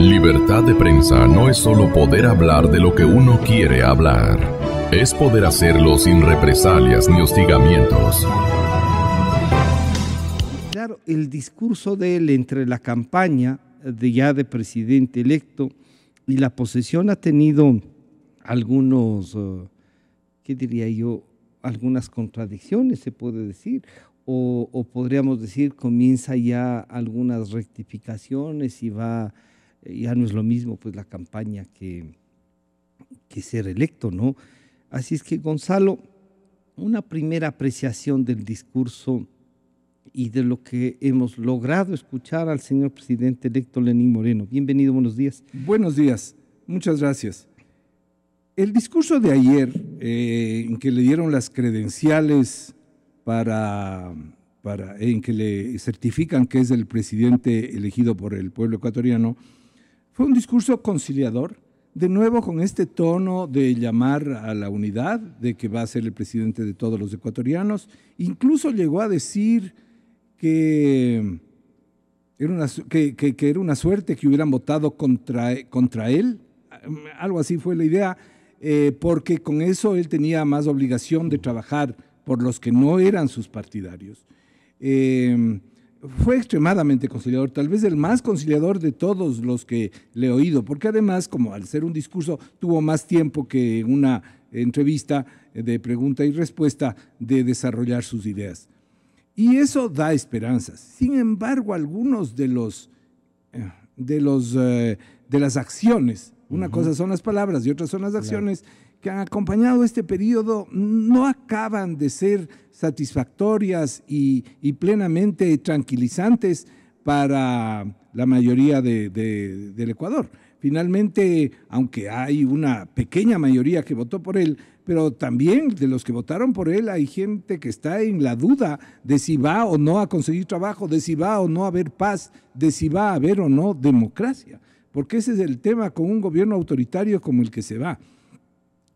Libertad de prensa no es solo poder hablar de lo que uno quiere hablar, es poder hacerlo sin represalias ni hostigamientos. Claro, el discurso de él entre la campaña de ya de presidente electo y la posesión ha tenido algunos, eh, ¿qué diría yo? Algunas contradicciones, se puede decir. O, o podríamos decir, comienza ya algunas rectificaciones y va ya no es lo mismo pues la campaña que, que ser electo, ¿no? Así es que Gonzalo, una primera apreciación del discurso y de lo que hemos logrado escuchar al señor presidente electo Lenín Moreno. Bienvenido, buenos días. Buenos días, muchas gracias. El discurso de ayer, eh, en que le dieron las credenciales para, para, en que le certifican que es el presidente elegido por el pueblo ecuatoriano, fue un discurso conciliador, de nuevo con este tono de llamar a la unidad, de que va a ser el presidente de todos los ecuatorianos. Incluso llegó a decir que era una, que, era una suerte que hubieran votado contra, contra él. Algo así fue la idea, eh, porque con eso él tenía más obligación de trabajar por los que no eran sus partidarios. Eh, fue extremadamente conciliador, tal vez el más conciliador de todos los que le he oído, porque además, como al ser un discurso, tuvo más tiempo que una entrevista de pregunta y respuesta de desarrollar sus ideas. Y eso da esperanzas. Sin embargo, algunos de los eh, de eh, de las acciones una cosa son las palabras y otra son las acciones que han acompañado este periodo, no acaban de ser satisfactorias y, plenamente tranquilizantes para la mayoría del Ecuador. Finalmente, aunque hay una pequeña mayoría que votó por él, pero también de los que votaron por él hay gente que está en la duda de si va o no a conseguir trabajo, de si va o no a haber paz, de si va a haber o no democracia porque ese es el tema con un gobierno autoritario como el que se va.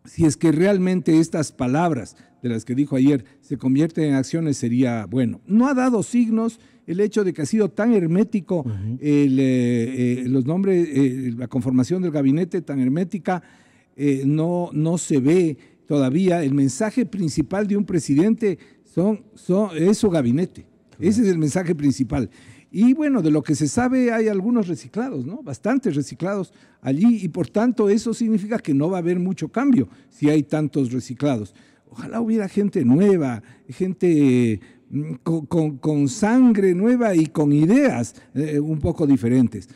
Si es que realmente estas palabras de las que dijo ayer se convierten en acciones sería bueno. No ha dado signos el hecho de que ha sido tan hermético eh, eh, los nombres, eh, la conformación del gabinete tan hermética, no, no se ve todavía. El mensaje principal de un presidente son, son, es su gabinete. Ese es el mensaje principal. Y bueno, de lo que se sabe hay algunos reciclados, ¿no? Bastantes reciclados allí y por tanto eso significa que no va a haber mucho cambio si hay tantos reciclados. Ojalá hubiera gente nueva, gente mm, con, sangre nueva y con ideas eh, un poco diferentes.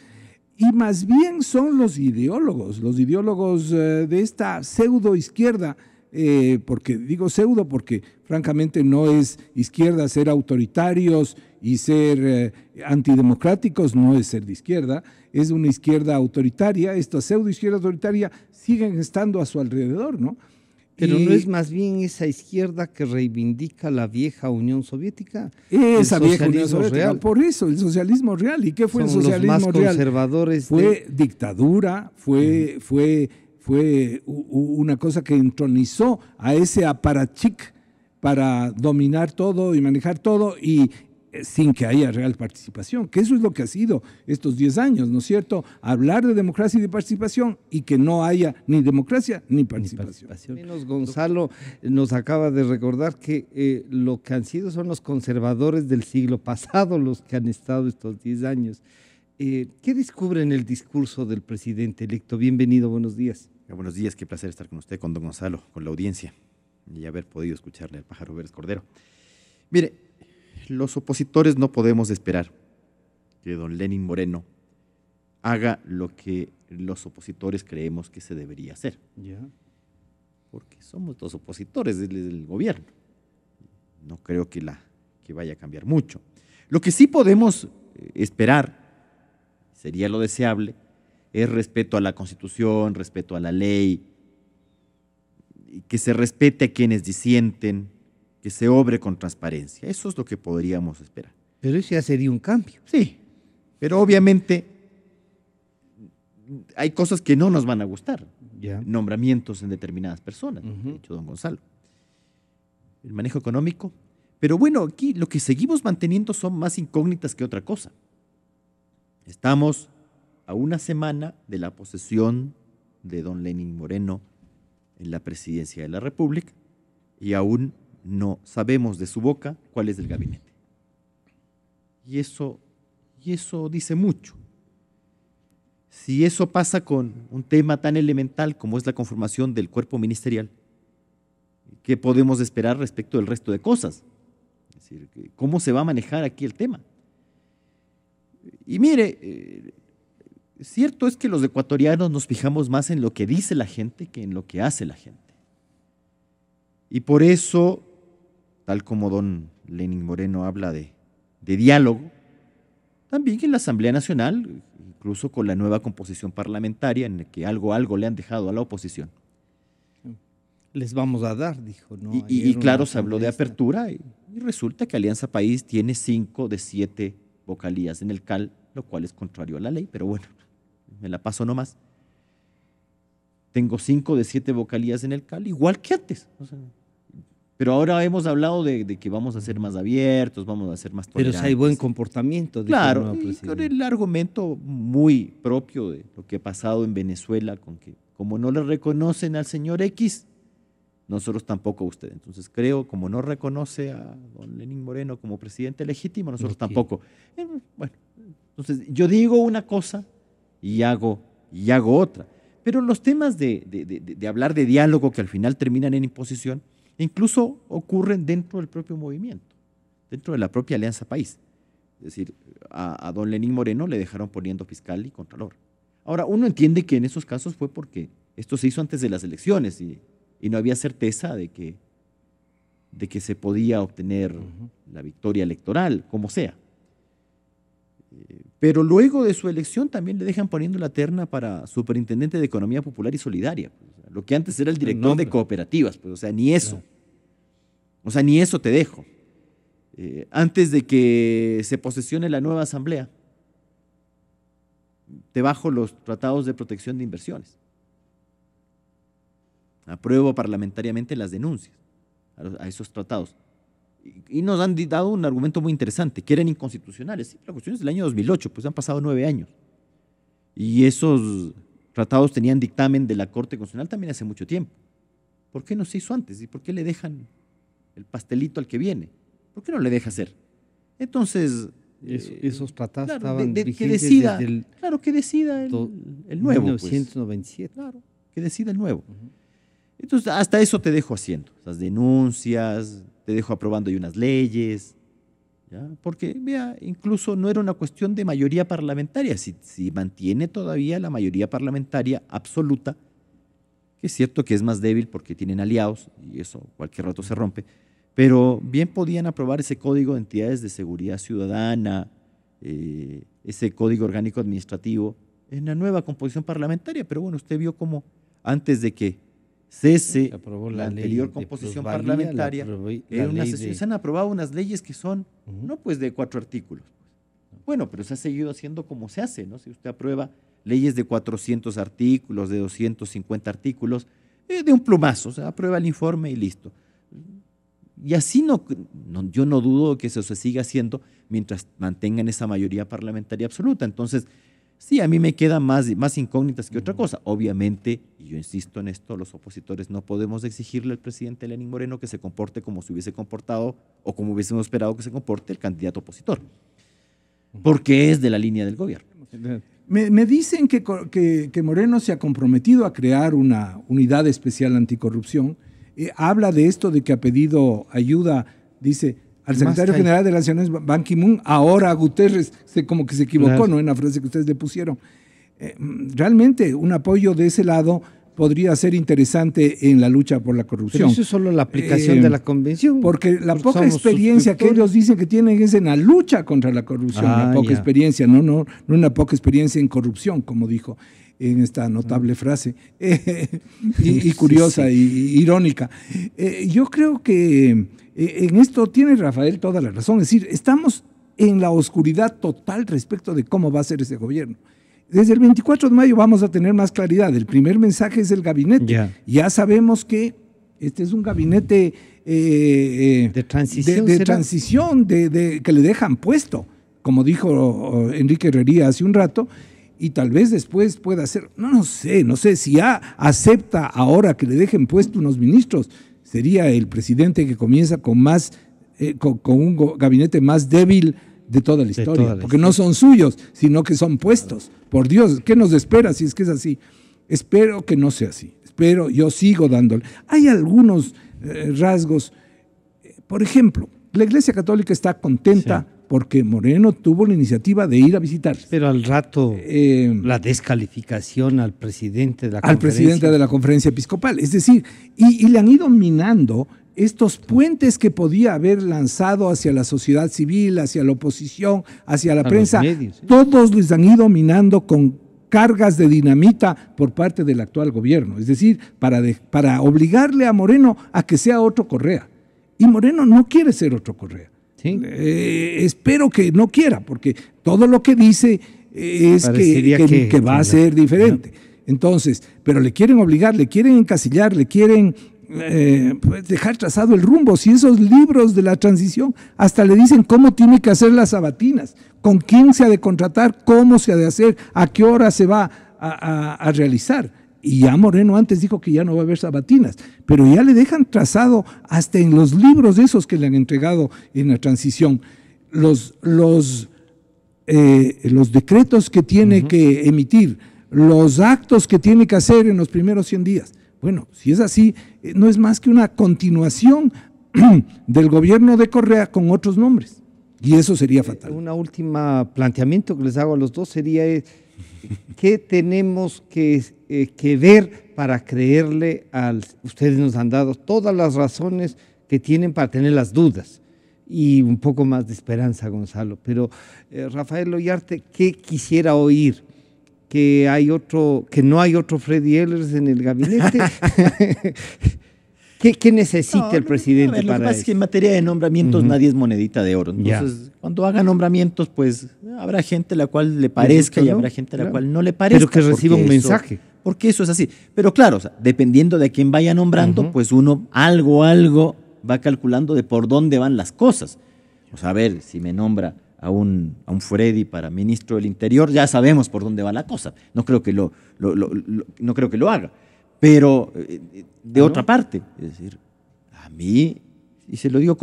Y más bien son los ideólogos, los ideólogos eh, de esta pseudo izquierda, eh, porque digo pseudo, porque francamente no es izquierda ser autoritarios y ser eh, antidemocráticos, no es ser de izquierda, es una izquierda autoritaria, esta pseudo izquierda autoritaria siguen estando a su alrededor, ¿no? Pero no es más bien esa izquierda que reivindica la vieja Unión Soviética. Esa vieja Unión Soviética. Por eso, el socialismo real. ¿Y qué fue el socialismo real? fue dictadura, fue, fue fue una cosa que entronizó a ese aparachic para dominar todo y manejar todo y eh, sin que haya real participación, que eso es lo que ha sido estos 10 años, ¿no es cierto? Hablar de democracia y de participación y que no haya ni democracia ni participación. Gonzalo nos acaba de recordar que eh, lo que han sido son los conservadores del siglo pasado los que han estado estos 10 años. Eh, ¿Qué descubre en el discurso del presidente electo? Bienvenido, buenos días. Buenos días, qué placer estar con usted, con don Gonzalo, con la audiencia y haber podido escucharle al pájaro Vélez Cordero. Mire, los opositores no podemos esperar que don Lenin Moreno haga lo que los opositores creemos que se debería hacer. Porque somos los opositores del, gobierno. No creo que, la, que vaya a cambiar mucho. Lo que sí podemos eh, esperar, sería lo deseable, es respeto a la Constitución, respeto a la ley, que se respete a quienes disienten, que se obre con transparencia. Eso es lo que podríamos esperar. Pero eso ya sería un cambio. Sí, pero obviamente hay cosas que no nos van a gustar. Nombramientos en determinadas personas, uh don Gonzalo. El manejo económico. Pero bueno, aquí lo que seguimos manteniendo son más incógnitas que otra cosa. Estamos a una semana de la posesión de don Lenin Moreno en la presidencia de la República y aún no sabemos de su boca cuál es el gabinete. Y eso, y eso dice mucho. Si eso pasa con un tema tan elemental como es la conformación del cuerpo ministerial, ¿qué podemos esperar respecto del resto de cosas? Es decir, ¿cómo se va a manejar aquí el tema? Y mire, eh, Cierto es que los ecuatorianos nos fijamos más en lo que dice la gente que en lo que hace la gente. Y por eso, tal como don Lenin Moreno habla de, de diálogo, también en la Asamblea Nacional, incluso con la nueva composición parlamentaria en la que algo, algo le han dejado a la oposición. Les vamos a dar, dijo. Y, claro, se habló de apertura y, resulta que Alianza País tiene cinco de siete vocalías en el CAL, lo cual es contrario a la ley, pero bueno me la paso nomás. Tengo cinco de siete vocalías en el cal, igual que antes. pero ahora hemos hablado de, que vamos a ser más abiertos, vamos a ser más tolerantes. Pero si hay buen comportamiento. Claro, con el argumento muy propio de lo que ha pasado en Venezuela, con que como no le reconocen al señor X, nosotros tampoco a usted. Entonces creo, como no reconoce a don Lenín Moreno como presidente legítimo, nosotros tampoco. Eh, bueno, entonces yo digo una cosa y hago, y hago otra. Pero los temas de, hablar de diálogo que al final terminan en imposición, incluso ocurren dentro del propio movimiento, dentro de la propia Alianza País. Es decir, a, don Lenín Moreno le dejaron poniendo fiscal y contralor. Ahora, uno entiende que en esos casos fue porque esto se hizo antes de las elecciones y, no había certeza de que, de que se podía obtener la victoria electoral, como sea. Eh, pero luego de su elección también le dejan poniendo la terna para superintendente de Economía Popular y Solidaria, pues, lo que antes era el director de cooperativas, pues, o sea, ni eso. O sea, ni eso te dejo. Eh, antes de que se posesione la nueva asamblea, te bajo los tratados de protección de inversiones. Apruebo parlamentariamente las denuncias a esos tratados y nos han dado un argumento muy interesante, que eran inconstitucionales. Sí, la cuestión es del año 2008, pues han pasado nueve años. Y esos tratados tenían dictamen de la Corte Constitucional también hace mucho tiempo. ¿Por qué no se hizo antes? ¿Y por qué le dejan el pastelito al que viene? ¿Por qué no le deja hacer? Entonces... Eh, esos tratados estaban que decida, el, Claro, que decida el, nuevo. 1997. Pues. Claro, que decida el nuevo. Entonces, hasta eso te dejo haciendo. Las denuncias, te dejo aprobando ahí unas leyes, porque vea, incluso no era una cuestión de mayoría parlamentaria, si, mantiene todavía la mayoría parlamentaria absoluta, que es cierto que es más débil porque tienen aliados y eso cualquier rato se rompe, pero bien podían aprobar ese código de entidades de seguridad ciudadana, eh, ese código orgánico administrativo en la nueva composición parlamentaria, pero bueno, usted vio cómo antes de que cese aprobó la, anterior composición parlamentaria. Se han aprobado unas leyes que son, no pues de cuatro artículos. Pues. Bueno, pero se ha seguido haciendo como se hace, ¿no? Si usted aprueba leyes de 400 artículos, de 250 artículos, eh, de un plumazo, se aprueba el informe y listo. Y así no, no, yo no dudo que eso se siga haciendo mientras mantengan esa mayoría parlamentaria absoluta. Entonces, Sí, a mí me quedan más, más incógnitas que otra cosa. Obviamente, y yo insisto en esto, los opositores no podemos exigirle al presidente Lenín Moreno que se comporte como se hubiese comportado o como hubiésemos esperado que se comporte el candidato opositor, porque es de la línea del gobierno. Me, dicen que, Moreno se ha comprometido a crear una unidad especial anticorrupción. Eh, habla de esto, de que ha pedido ayuda, dice, al secretario general de Naciones Ban Ki-moon, ahora a Guterres, como que se equivocó ¿no? en la frase que ustedes le pusieron. Eh, realmente un apoyo de ese lado podría ser interesante en la lucha por la corrupción. Pero eso es solo la aplicación de la eh, convención. Porque la poca experiencia que ellos dicen que tienen es en la lucha contra la corrupción, ah, poca experiencia, no, no, una poca experiencia en corrupción, como dijo en esta notable ah. frase, y, curiosa y, irónica. Eh, yo creo que eh, en esto tiene Rafael toda la razón. Es decir, estamos en la oscuridad total respecto de cómo va a ser ese gobierno. Desde el 24 de mayo vamos a tener más claridad. El primer mensaje es el gabinete. Ya, sabemos que este es un gabinete eh, eh, de transición, de, que le dejan puesto, como dijo oh, Enrique Herrería hace un rato, y tal vez después pueda ser, no, no sé, no sé si ya acepta ahora que le dejen puesto unos ministros sería el presidente que comienza con más eh, con, un gabinete más débil de toda la historia, porque no son suyos, sino que son puestos. Por Dios, ¿qué nos espera si es que es así? Espero que no sea así. Espero, yo sigo dándole. Hay algunos eh, rasgos. Por ejemplo, la Iglesia Católica está contenta porque Moreno tuvo la iniciativa de ir a visitar. Pero al rato eh, la descalificación al presidente de la al presidente de la conferencia episcopal, es decir, y, le han ido minando estos puentes que podía haber lanzado hacia la sociedad civil, hacia la oposición, hacia la prensa, todos les han ido minando con cargas de dinamita por parte del actual gobierno, es decir, para, para obligarle a Moreno a que sea otro Correa. Y Moreno no quiere ser otro Correa. Eh, espero que no quiera, porque todo lo que dice eh, es que, va a ser diferente. Entonces, pero le quieren obligar, le quieren encasillar, le quieren eh, pues, dejar trazado el rumbo. Si esos libros de la transición hasta le dicen cómo tiene que hacer las sabatinas, con quién se ha de contratar, cómo se ha de hacer, a qué hora se va a, a realizar. Y ya Moreno antes dijo que ya no va a haber sabatinas, pero ya le dejan trazado hasta en los libros esos que le han entregado en la transición, los, los, eh, los decretos que tiene que emitir, los actos que tiene que hacer en los primeros 100 días. Bueno, si es así, eh, no es más que una continuación del gobierno de Correa con otros nombres. Y eso sería eh, fatal. Una última planteamiento que les hago a los dos sería, ¿qué tenemos que eh, que ver para creerle al... Ustedes nos han dado todas las razones que tienen para tener las dudas y un poco más de esperanza, Gonzalo. Pero eh, Rafael Ollarte, ¿qué quisiera oír? Que hay otro, que no hay otro Freddy Ehlers en el gabinete. ¿Qué, necesita el presidente ver, para lo que pasa Es que en materia de nombramientos nadie es monedita de oro. Entonces, cuando haga nombramientos, pues habrá gente a la cual le parezca y habrá gente a la cual no le parezca. Pero que reciba un mensaje. Porque eso es así. Pero claro, dependiendo de quién vaya nombrando, pues uno algo, algo va calculando de por dónde van las cosas. O sea, a ver, si me nombra a un, a un Freddy para ministro del Interior, ya sabemos por dónde va la cosa. No creo que lo no creo que lo haga pero eh, de ah, otra parte. Es decir, a mí, y se lo digo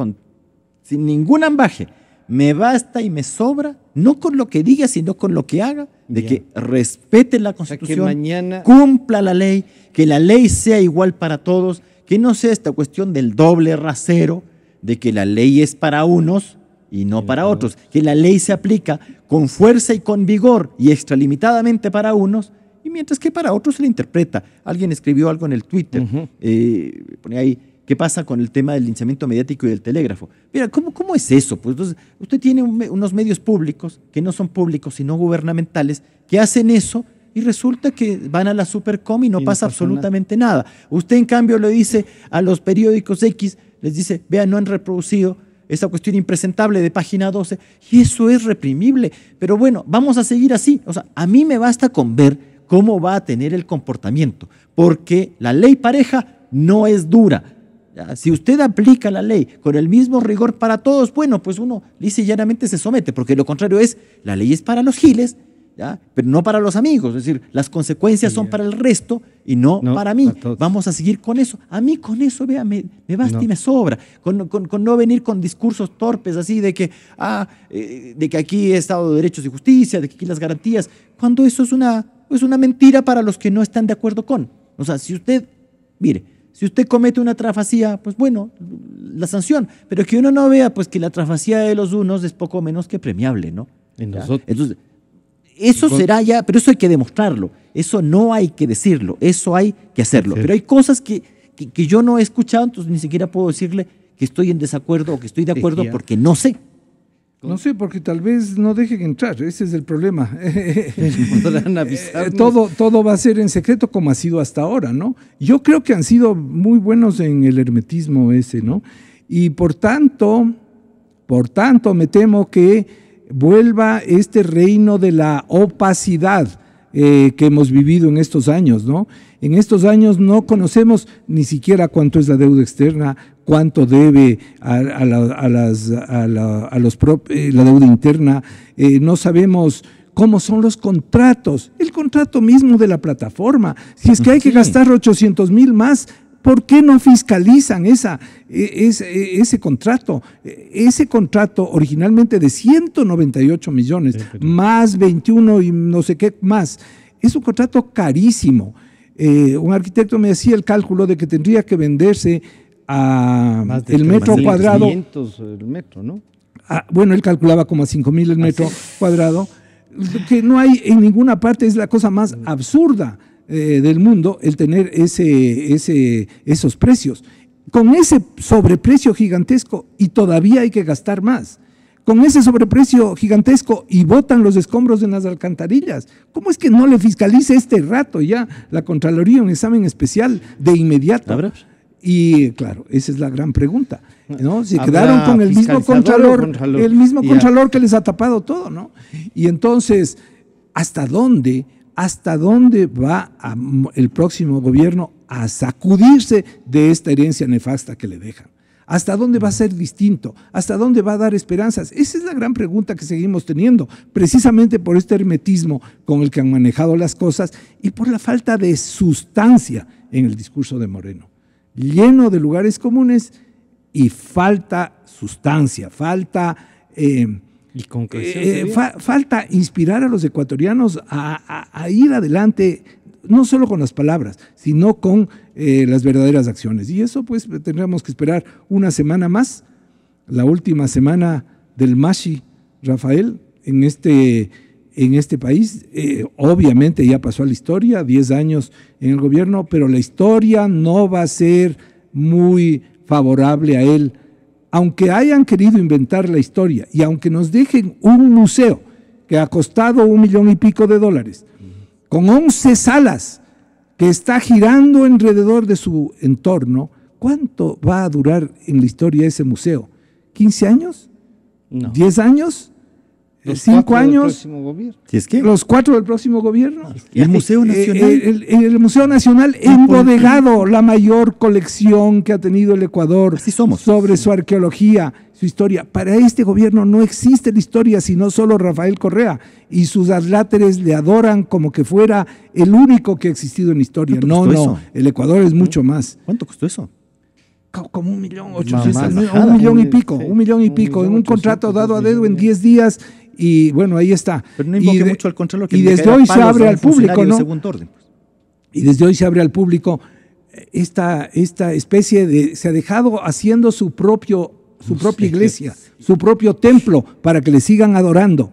sin ningún ambaje, me basta y me sobra, no con lo que diga, sino con lo que haga, de que respete la Constitución, cumpla la ley, que la ley sea igual para todos, que no sea esta cuestión del doble rasero, de que la ley es para unos y no para otros, que la ley se aplica con fuerza y con vigor y extralimitadamente para unos y mientras que para otros se le interpreta. Alguien escribió algo en el Twitter, eh, pone ahí, ¿qué pasa con el tema del linchamiento mediático y del telégrafo? Mira, ¿cómo, cómo es eso? Pues usted tiene unos medios públicos, que no son públicos, sino gubernamentales, que hacen eso y resulta que van a la Supercom y no, pasa, absolutamente nada. Usted, en cambio, le dice a los periódicos X, les dice, vean, no han reproducido esa cuestión impresentable de página 12, y eso es reprimible. Pero bueno, vamos a seguir así. O sea, a mí me basta con ver cómo va a tener el comportamiento, porque la ley pareja no es dura. Si usted aplica la ley con el mismo rigor para todos, bueno, pues uno lisa llanamente se somete, porque lo contrario es, la ley es para los giles, pero no para los amigos, es decir, las consecuencias son para el resto y no, para mí. Vamos a seguir con eso. A mí con eso, vea, me, basta y me sobra, con, no venir con discursos torpes así de que, ah, eh, de que aquí he Estado de Derechos y Justicia, de que aquí las garantías, cuando eso es una es una mentira para los que no están de acuerdo con. O sea, si usted, mire, si usted comete una trafacía, pues bueno, la sanción. Pero que uno no vea pues que la trafacía de los unos es poco menos que premiable, ¿no? En Entonces, eso será ya, pero eso hay que demostrarlo. Eso no hay que decirlo, eso hay que hacerlo. Pero hay cosas que, que, que yo no he escuchado, entonces ni siquiera puedo decirle que estoy en desacuerdo o que estoy de acuerdo porque no sé. No sé, porque tal vez no dejen entrar, ese es el problema. Eh, todo, todo va a ser en secreto como ha sido hasta ahora, ¿no? Yo creo que han sido muy buenos en el hermetismo ese, ¿no? Y por tanto, por tanto, me temo que vuelva este reino de la opacidad eh, que hemos vivido en estos años, ¿no? En estos años no conocemos ni siquiera cuánto es la deuda externa, cuánto debe a, la, los eh, la deuda interna, eh, no sabemos cómo son los contratos, el contrato mismo de la plataforma. Si es que hay que gastar 800 mil más, ¿por qué no fiscalizan esa, e, e, ese, contrato? E, ese contrato originalmente de 198 millones, más 21 y no sé qué más, es un contrato carísimo. Eh, un arquitecto me hacía el cálculo de que tendría que venderse a el metro cuadrado. el metro, ¿no? Ah, bueno, él calculaba como a 5.000 mil el ah, metro cuadrado, que no hay en ninguna parte, es la cosa más mm. absurda eh, del mundo el tener ese, ese, esos precios. Con ese sobreprecio gigantesco y todavía hay que gastar más con ese sobreprecio gigantesco y botan los escombros en las alcantarillas. ¿Cómo es que no le fiscalice este rato ya la Contraloría un examen especial de inmediato? Y claro, esa es la gran pregunta. ¿no? Se quedaron con el mismo contralor, el mismo contralor que les ha tapado todo, ¿no? Y entonces, ¿hasta dónde, hasta dónde va el próximo gobierno a sacudirse de esta herencia nefasta que le dejan? ¿Hasta dónde va a ser distinto? ¿Hasta dónde va a dar esperanzas? Esa es la gran pregunta que seguimos teniendo, precisamente por este hermetismo con el que han manejado las cosas y por la falta de sustancia en el discurso de Moreno, lleno de lugares comunes y falta sustancia, falta... Eh, y concreción, eh, falta inspirar a los ecuatorianos a ir adelante no solo con las palabras, sino con eh, las verdaderas acciones. Y eso pues tendremos que esperar una semana más, la última semana del Mashi Rafael en este, en este país. Eh, obviamente ya pasó a la historia, 10 años en el gobierno, pero la historia no va a ser muy favorable a él, aunque hayan querido inventar la historia y aunque nos dejen un museo que ha costado un millón y pico de dólares con once salas que está girando alrededor de su entorno, ¿cuánto va a durar en la historia ese museo? ¿15 años? No. ¿10 años? cinco años. es que? Los cuatro del próximo gobierno. Eh, eh, eh, el Museo Nacional. El, Museo Nacional embodegado, la mayor colección que ha tenido el Ecuador somos. sobre su arqueología, su historia. Para este gobierno no existe la historia, sino solo Rafael Correa. Y sus adláteres le adoran como que fuera el único que ha existido en historia. No, no. El Ecuador es mucho más. ¿Cuánto costó eso? como un millón ochocientos, un millón y pico, un millón y pico, en un contrato dado a dedo en diez días y bueno, ahí está. Pero no invoque mucho al que Y desde hoy se abre al público, Y desde hoy se abre al público esta, esta especie de. Se ha dejado haciendo su, propio, su propia iglesia, su propio templo, para que le sigan adorando.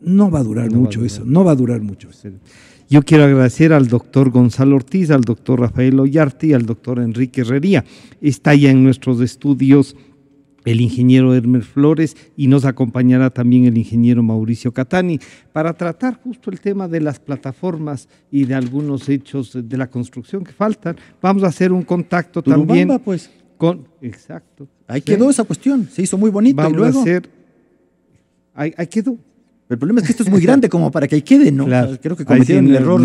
No va a durar mucho eso, no va a durar mucho. Yo quiero agradecer al doctor Gonzalo Ortiz, al doctor Rafael Oyarte y al doctor Enrique Herrería. Está ya en nuestros estudios el ingeniero Hermer Flores y nos acompañará también el ingeniero Mauricio Catani para tratar justo el tema de las plataformas y de algunos hechos de la construcción que faltan. Vamos a hacer un contacto también pues. con exacto. Ahí quedó esa cuestión, se hizo muy bonito y luego... a hacer ahí quedó el problema es que esto es muy grande como para que ahí quede, ¿no? Claro. Creo que cometieron el error.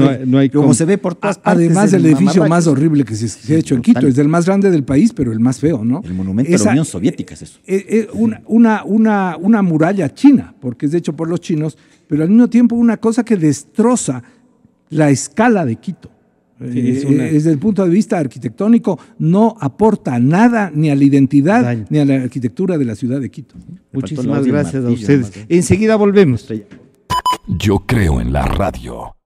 como se ve por todas partes. Además, el, edificio más horrible que se, ha hecho en Quito. Es el más grande del país, pero el más feo, ¿no? El monumento a la Unión Soviética es eso. E- e- una, una, una, una muralla china, porque es hecho por los chinos, pero al mismo tiempo una cosa que destroza la escala de Quito. Desde eh, el punto de vista arquitectónico, no aporta nada ni a la identidad ni a la arquitectura de la ciudad de Quito. Muchísimas gracias a ustedes. ¿eh? Enseguida volvemos. Yo creo en la radio.